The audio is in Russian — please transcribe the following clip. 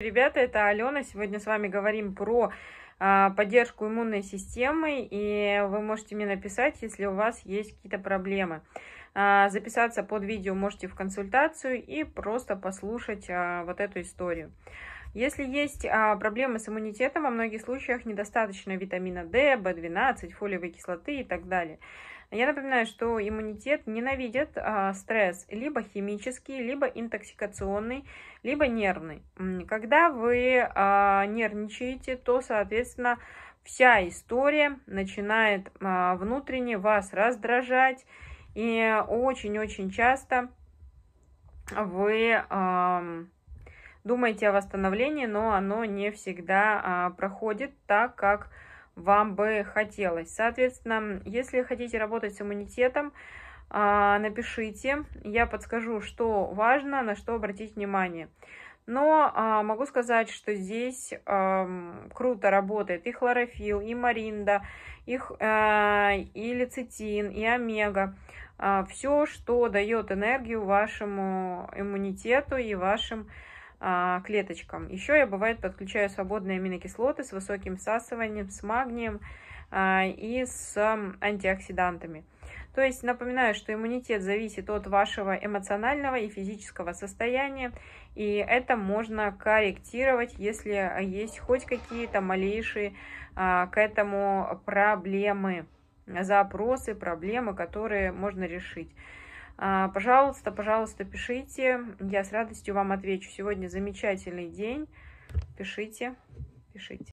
Ребята, это Алена. Сегодня с вами говорим про а, поддержку иммунной системы, и вы можете мне написать, если у вас есть какие-то проблемы. А, записаться под видео можете в консультацию и просто послушать а, вот эту историю. Если есть а, проблемы с иммунитетом, во многих случаях недостаточно витамина D, B12, фолиевой кислоты и так далее. Я напоминаю, что иммунитет ненавидит а, стресс, либо химический, либо интоксикационный, либо нервный. Когда вы а, нервничаете, то, соответственно, соответственно, вся история начинает а, внутренне вас раздражать. И очень-очень часто вы думаете о восстановлении, но оно не всегда а, проходит так, как вам бы хотелось. Соответственно, если хотите работать с иммунитетом, а, напишите, я подскажу, что важно, на что обратить внимание. Но а, могу сказать, что здесь а, круто работает и хлорофилл, и маринда, и, а, и лецитин, и омега. А, все, что дает энергию вашему иммунитету и вашим а, клеточкам. Еще я, бывает, подключаю свободные аминокислоты с высоким всасыванием, с магнием а, и с антиоксидантами. То есть напоминаю, что иммунитет зависит от вашего эмоционального и физического состояния, и это можно корректировать, если есть хоть какие-то малейшие а, к этому проблемы, запросы, проблемы, которые можно решить. А, пожалуйста, пожалуйста, пишите, я с радостью вам отвечу. Сегодня замечательный день, пишите, пишите.